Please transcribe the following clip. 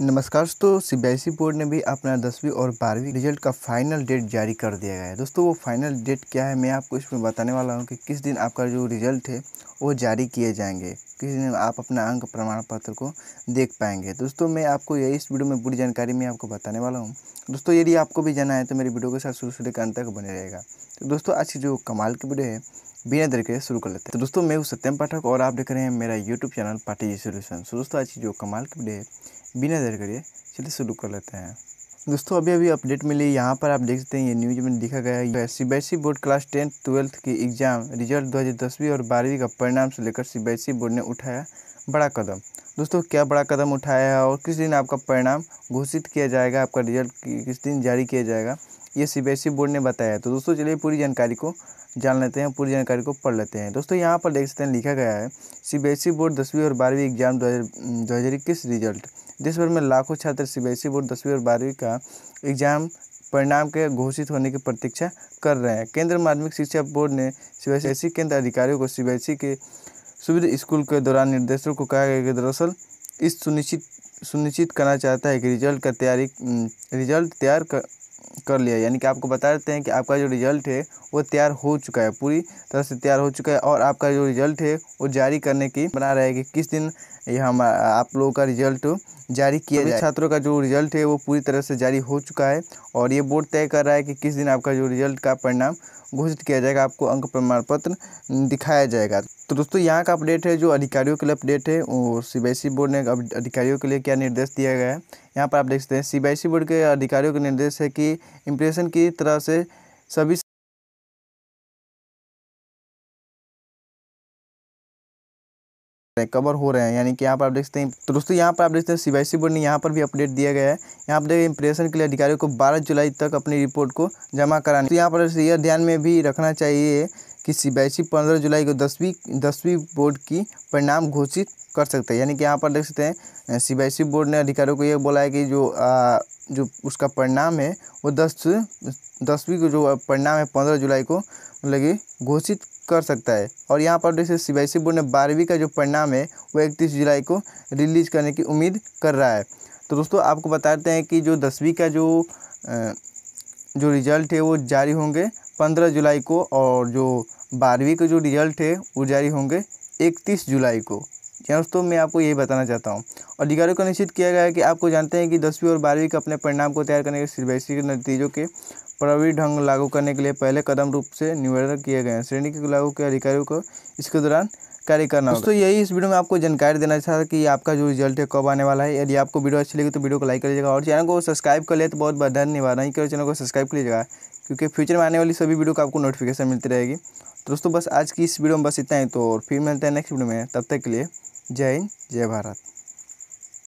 नमस्कार दोस्तों सी बोर्ड ने भी अपना दसवीं और बारहवीं रिजल्ट का फाइनल डेट जारी कर दिया गया है दोस्तों वो फाइनल डेट क्या है मैं आपको इसमें बताने वाला हूँ कि किस दिन आपका जो रिजल्ट है वो जारी किए जाएंगे किस दिन आप अपना अंक प्रमाण पत्र को देख पाएंगे दोस्तों मैं आपको यही इस वीडियो में पूरी जानकारी मैं आपको बताने वाला हूँ दोस्तों यदि आपको भी जाना है तो मेरी वीडियो के साथ शुरू शुरू के अंत तक बने रहेगा तो दोस्तों आज की जो कमाल की वीडियो है बिना देर के शुरू कर लेते हैं तो दोस्तों मैं हूँ सत्यम पाठक और आप देख रहे हैं मेरा YouTube channel party solution so तो दोस्तों आज जो कमाल की वीडियो है बिना देर करिए चलिए शुरू कर लेते हैं दोस्तों अभी अभी अपडेट मिली यहाँ पर आप देख सकते हैं ये न्यूज में लिखा गया है CBSE board class tenth twelfth की एग्जाम रिजल्ट 2010वीं और बारहवीं का परिणाम से लेकर सी बोर्ड e ने उठाया बड़ा कदम दोस्तों क्या बड़ा कदम उठाया है और किस दिन आपका परिणाम घोषित किया जाएगा आपका रिजल्ट किस दिन जारी किया जाएगा ये सी e बोर्ड ने बताया है तो दोस्तों चलिए पूरी जानकारी को जान लेते हैं पूरी जानकारी को पढ़ लेते हैं दोस्तों यहाँ पर देख सकते हैं लिखा गया है सी e बोर्ड दसवीं और बारहवीं एग्जाम दो हज़ार इक्कीस रिजल्ट देश भर में लाखों छात्र सी e बोर्ड दसवीं और बारहवीं का एग्जाम परिणाम के घोषित होने की प्रतीक्षा कर रहे हैं केंद्र माध्यमिक शिक्षा बोर्ड ने सीबीएसई केंद्र अधिकारियों को सी के सूर्य स्कूल के दौरान निर्देशों को कहा गया कि दरअसल इस सुनिश्चित सुनिश्चित करना चाहता है कि रिजल्ट का तैयारी रिजल्ट तैयार कर कर लिया यानी कि आपको बता देते हैं कि आपका जो रिजल्ट है वो तैयार हो चुका है पूरी तरह से तैयार हो चुका है और आपका जो रिजल्ट है वो जारी करने की बना रहे कि किस दिन यह हम आप लोगों का रिजल्ट जारी किया जाए छात्रों का जो रिजल्ट है वो पूरी तरह से जारी हो चुका है और ये बोर्ड तय कर रहा है कि किस दिन आपका जो रिजल्ट का परिणाम घोषित किया जाएगा आपको अंक प्रमाण पत्र दिखाया जाएगा तो दोस्तों यहाँ का अपडेट है जो अधिकारियों के लिए अपडेट है वो सी बोर्ड ने अधिकारियों के लिए क्या निर्देश दिया गया है यहाँ पर आप देख सकते हैं सी बोर्ड के अधिकारियों के निर्देश है कि इम्प्रेशन की तरह से सभी कवर हो रहे हैं यानी कि यहाँ पर आप देख सकते हैं तो दोस्तों यहाँ पर आप देखते हैं सीबीएसई बोर्ड ने यहाँ पर भी अपडेट दिया गया है यहाँ पर इंप्रेशन के लिए अधिकारियों को 12 जुलाई तक अपनी रिपोर्ट को जमा कराना तो यहाँ पर यह ध्यान में भी रखना चाहिए कि सी पंद्रह जुलाई को दसवीं दसवीं बोर्ड की परिणाम घोषित कर सकते हैं यानी कि यहाँ पर देख सकते हैं सी बोर्ड ने अधिकारियों को ये बोला है कि जो आ, जो उसका परिणाम है वो दस दसवीं को जो परिणाम है पंद्रह जुलाई को लगे मतलब घोषित कर सकता है और यहाँ पर सकते सी बी आई बोर्ड ने बारहवीं का जो परिणाम है वो इकतीस जुलाई को रिलीज करने की उम्मीद कर रहा है तो दोस्तों आपको बताते हैं कि जो दसवीं का जो जो रिज़ल्ट है वो जारी होंगे पंद्रह जुलाई को और जो बारहवीं के जो रिज़ल्ट है वो जारी होंगे इकतीस जुलाई को जी हाँ दोस्तों मैं आपको यही बताना चाहता हूँ अधिकारियों को निश्चित किया गया है कि आपको जानते हैं कि दसवीं और बारहवीं के अपने परिणाम को तैयार करने के सीबीएसई के नतीजों के प्रभावी ढंग लागू करने के लिए पहले कदम रूप से निवेदन किए गए हैं श्रेणी के लागू के अधिकारियों को इसके दौरान कार्य करना दोस्तों यही इस वीडियो में आपको जानकारी देना चाहता कि आपका जो रिजल्ट है कब आने वाला है यदि आपको वीडियो अच्छी लगी तो वीडियो को लाइक कर लीजिएगा और चैनल को सब्सक्राइब कर ले तो बहुत बहुत धन्यवाद नहीं करो चैनल को सब्सक्राइब कर लीजिएगा क्योंकि फ्यूचर में आने वाली सभी वीडियो का आपको नोटिफिकेशन मिलती रहेगी तो दोस्तों बस आज की इस वीडियो में बस इतना ही तो और फिर मिलते हैं नेक्स्ट वीडियो में तब तक के लिए जय हिंद जय भारत